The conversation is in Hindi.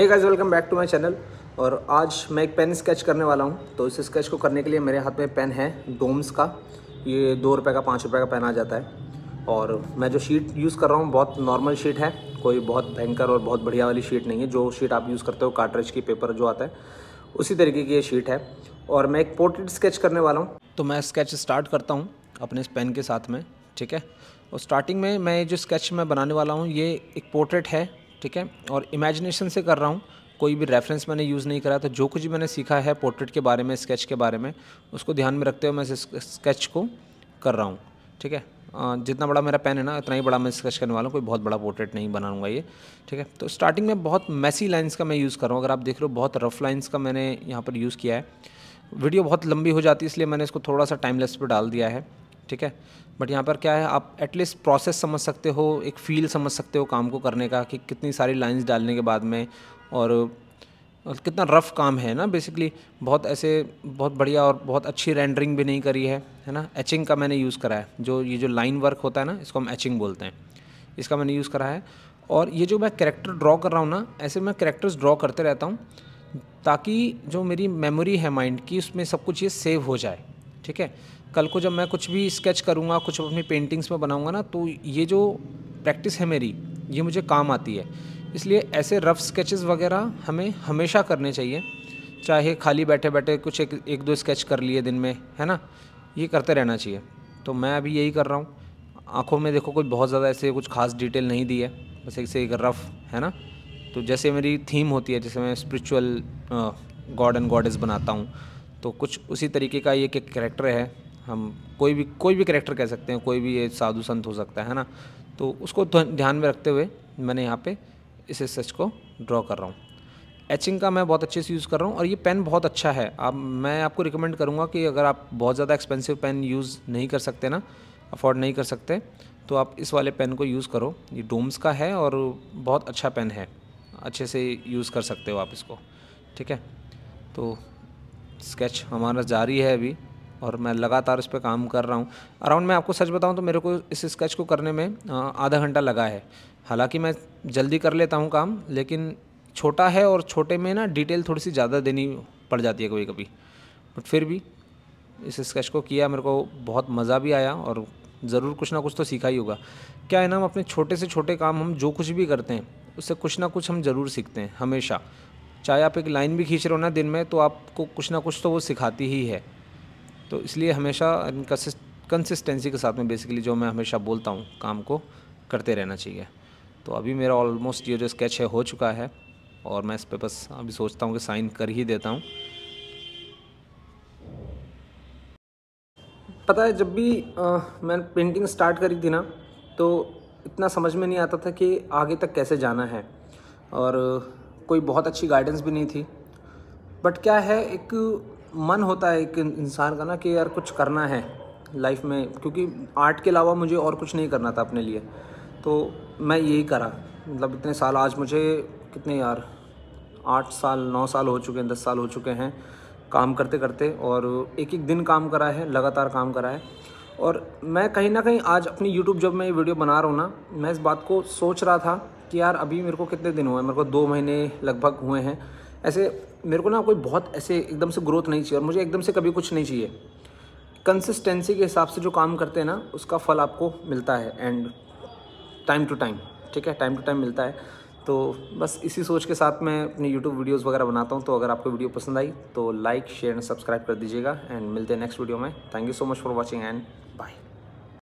hey guys welcome back to my channel और आज मैं एक पेन स्केच करने वाला हूं तो इस स्केच को करने के लिए मेरे हाथ में पेन है डोम्स का ये दो रुपये का पाँच रुपये का पेन आ जाता है और मैं जो शीट यूज़ कर रहा हूँ बहुत नॉर्मल शीट है कोई बहुत भयंकर और बहुत बढ़िया वाली शीट नहीं है जो शीट आप यूज़ करते हो कार्टरेज की पेपर जो आता है उसी तरीके की ये शीट है और मैं एक पोर्ट्रेट स्केच करने वाला हूँ तो मैं स्केच स्टार्ट करता हूँ अपने इस पेन के साथ में ठीक है और स्टार्टिंग में मैं जो स्केच मैं बनाने वाला हूँ ये एक पोर्ट्रेट है ठीक है और इमेजिनेशन से कर रहा हूँ कोई भी रेफरेंस मैंने यूज़ नहीं करा तो जो कुछ मैंने सीखा है पोर्ट्रेट के बारे में स्केच के बारे में उसको ध्यान में रखते हुए मैं स्केच को कर रहा हूँ ठीक है जितना बड़ा मेरा पेन है ना उतना ही बड़ा मैं स्केच करने वाला हूँ कोई बहुत बड़ा पोर्ट्रेट नहीं बनाऊंगा ये ठीक है तो स्टार्टिंग में बहुत मैसी लाइंस का मैं यूज़ कर रहा हूँ अगर आप देख रहे हो बहुत रफ लाइंस का मैंने यहाँ पर यूज़ किया है वीडियो बहुत लंबी हो जाती है इसलिए मैंने इसको थोड़ा सा टाइम पर डाल दिया है ठीक है बट यहाँ पर क्या है आप एटलीस्ट प्रोसेस समझ सकते हो एक फील समझ सकते हो काम को करने का कि कितनी सारी लाइंस डालने के बाद में और कितना रफ़ काम है ना बेसिकली बहुत ऐसे बहुत बढ़िया और बहुत अच्छी रेंडरिंग भी नहीं करी है है ना एचिंग का मैंने यूज़ करा है जो ये जो लाइन वर्क होता है ना इसको हम एचिंग बोलते हैं इसका मैंने यूज़ करा है और ये जो मैं करेक्टर ड्रॉ कर रहा हूँ ना ऐसे मैं करेक्टर्स ड्रॉ करते रहता हूँ ताकि जो मेरी मेमोरी है माइंड की उसमें सब कुछ ये सेव हो जाए ठीक है कल को जब मैं कुछ भी स्केच करूँगा कुछ अपनी पेंटिंग्स में बनाऊँगा ना तो ये जो प्रैक्टिस है मेरी ये मुझे काम आती है इसलिए ऐसे रफ़ स्केचेस वगैरह हमें हमेशा करने चाहिए चाहे खाली बैठे बैठे कुछ एक एक दो स्केच कर लिए दिन में है ना ये करते रहना चाहिए तो मैं अभी यही कर रहा हूँ आँखों में देखो कोई बहुत ज़्यादा ऐसे कुछ खास डिटेल नहीं दी है बस ऐसे एक रफ़ है ना तो जैसे मेरी थीम होती है जैसे मैं स्पिरिचुअल गॉड एंड गॉडेस बनाता हूँ तो कुछ उसी तरीके का ये एक कैरेक्टर है हम कोई भी कोई भी करेक्टर कह सकते हैं कोई भी ये साधु संत हो सकता है ना तो उसको ध्यान में रखते हुए मैंने यहाँ पे इस सच को ड्रॉ कर रहा हूँ एचिंग का मैं बहुत अच्छे से यूज़ कर रहा हूँ और ये पेन बहुत अच्छा है आप मैं आपको रिकमेंड करूँगा कि अगर आप बहुत ज़्यादा एक्सपेंसिव पेन यूज़ नहीं कर सकते ना अफोर्ड नहीं कर सकते तो आप इस वाले पेन को यूज़ करो ये डोम्स का है और बहुत अच्छा पेन है अच्छे से यूज़ कर सकते हो आप इसको ठीक है तो स्केच हमारा जारी है अभी और मैं लगातार इस पर काम कर रहा हूँ अराउंड मैं आपको सच बताऊँ तो मेरे को इस स्केच को करने में आधा घंटा लगा है हालांकि मैं जल्दी कर लेता हूँ काम लेकिन छोटा है और छोटे में ना डिटेल थोड़ी सी ज़्यादा देनी पड़ जाती है कभी कभी बट फिर भी इस स्केच को किया मेरे को बहुत मज़ा भी आया और ज़रूर कुछ ना कुछ तो सीखा ही होगा क्या है ना हम अपने छोटे से छोटे काम हम जो कुछ भी करते हैं उससे कुछ ना कुछ हम ज़रूर सीखते हैं हमेशा चाहे आप एक लाइन भी खींच रहे हो ना दिन में तो आपको कुछ ना कुछ तो वो सिखाती ही है तो इसलिए हमेशा कंसिस्टेंसी के साथ में बेसिकली जो मैं हमेशा बोलता हूँ काम को करते रहना चाहिए तो अभी मेरा ऑलमोस्ट ये जो स्केच है हो चुका है और मैं इस पर बस अभी सोचता हूँ कि साइन कर ही देता हूँ पता है जब भी आ, मैंने पेंटिंग स्टार्ट करी थी ना तो इतना समझ में नहीं आता था कि आगे तक कैसे जाना है और कोई बहुत अच्छी गाइडेंस भी नहीं थी बट क्या है एक मन होता है एक इंसान का ना कि यार कुछ करना है लाइफ में क्योंकि आर्ट के अलावा मुझे और कुछ नहीं करना था अपने लिए तो मैं यही करा मतलब इतने साल आज मुझे कितने यार आठ साल नौ साल हो चुके हैं दस साल हो चुके हैं काम करते करते और एक एक दिन काम करा है लगातार काम करा है और मैं कहीं ना कहीं आज अपनी यूट्यूब जब मैं ये वीडियो बना रहा हूँ ना मैं इस बात को सोच रहा था कि यार अभी मेरे को कितने दिन हुए मेरे को दो महीने लगभग हुए हैं ऐसे मेरे को ना कोई बहुत ऐसे एकदम से ग्रोथ नहीं चाहिए और मुझे एकदम से कभी कुछ नहीं चाहिए कंसिस्टेंसी के हिसाब से जो काम करते हैं ना उसका फल आपको मिलता है एंड टाइम टू टाइम ठीक है टाइम टू टाइम मिलता है तो बस इसी सोच के साथ मैं अपनी यूट्यूब वीडियोस वगैरह बनाता हूँ तो अगर आपको वीडियो पसंद आई तो लाइक शेयर एंड सब्सक्राइब कर दीजिएगा एंड मिलते हैं नेक्स्ट वीडियो में thank you so much for watching and